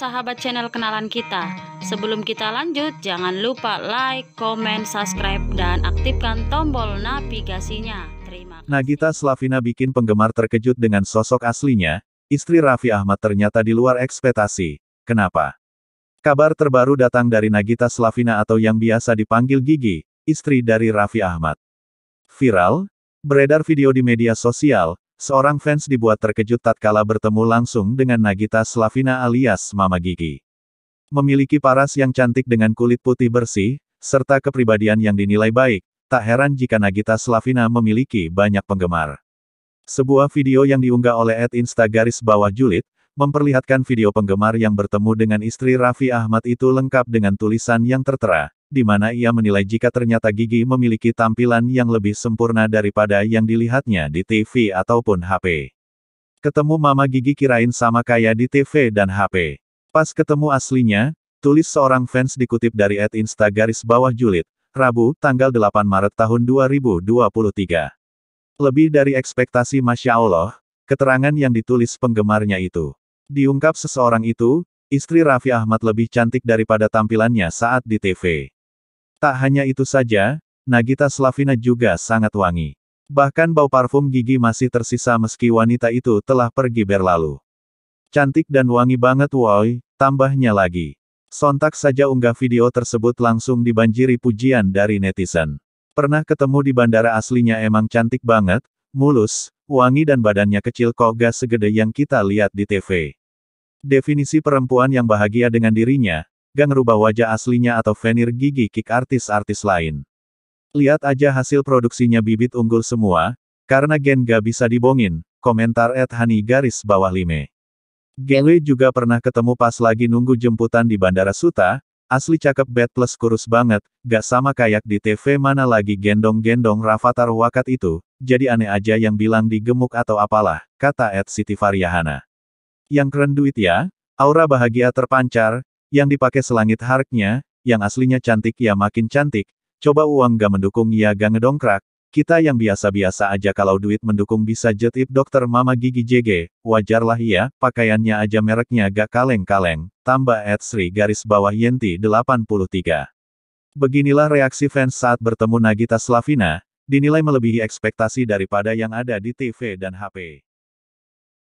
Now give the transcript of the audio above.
sahabat channel kenalan kita. Sebelum kita lanjut, jangan lupa like, comment, subscribe, dan aktifkan tombol navigasinya. Terima kasih. Nagita Slavina bikin penggemar terkejut dengan sosok aslinya, istri Raffi Ahmad ternyata di luar ekspektasi. Kenapa? Kabar terbaru datang dari Nagita Slavina atau yang biasa dipanggil Gigi, istri dari Raffi Ahmad. Viral, beredar video di media sosial, Seorang fans dibuat terkejut tatkala bertemu langsung dengan Nagita Slavina alias Mama Gigi. Memiliki paras yang cantik dengan kulit putih bersih, serta kepribadian yang dinilai baik, tak heran jika Nagita Slavina memiliki banyak penggemar. Sebuah video yang diunggah oleh Ed Insta garis bawah Julid, memperlihatkan video penggemar yang bertemu dengan istri Raffi Ahmad itu lengkap dengan tulisan yang tertera, di mana ia menilai jika ternyata Gigi memiliki tampilan yang lebih sempurna daripada yang dilihatnya di TV ataupun HP. Ketemu Mama Gigi kirain sama kayak di TV dan HP. Pas ketemu aslinya, tulis seorang fans dikutip dari ad Insta garis bawah Julid, Rabu, tanggal 8 Maret tahun 2023. Lebih dari ekspektasi Masya Allah, keterangan yang ditulis penggemarnya itu. Diungkap seseorang itu, istri Raffi Ahmad lebih cantik daripada tampilannya saat di TV. Tak hanya itu saja, Nagita Slavina juga sangat wangi. Bahkan bau parfum gigi masih tersisa meski wanita itu telah pergi berlalu. Cantik dan wangi banget woi, tambahnya lagi. Sontak saja unggah video tersebut langsung dibanjiri pujian dari netizen. Pernah ketemu di bandara aslinya emang cantik banget, mulus, wangi dan badannya kecil kok gak segede yang kita lihat di TV. Definisi perempuan yang bahagia dengan dirinya, gak ngerubah wajah aslinya atau venir gigi kick artis-artis lain. Lihat aja hasil produksinya bibit unggul semua, karena gen gak bisa dibongin, komentar at Hani garis bawah lime. Genwe juga pernah ketemu pas lagi nunggu jemputan di Bandara Suta, asli cakep bad plus kurus banget, gak sama kayak di TV mana lagi gendong-gendong Rafathar Wakat itu, jadi aneh aja yang bilang digemuk atau apalah, kata Ed Siti Faryahana. Yang keren duit ya, aura bahagia terpancar, yang dipakai selangit harknya, yang aslinya cantik ya makin cantik, coba uang gak mendukung ya gak ngedongkrak, kita yang biasa-biasa aja kalau duit mendukung bisa jetip dokter mama gigi JG, wajarlah ya, pakaiannya aja mereknya gak kaleng-kaleng, tambah at Sri garis bawah Yenti 83. Beginilah reaksi fans saat bertemu Nagita Slavina, dinilai melebihi ekspektasi daripada yang ada di TV dan HP.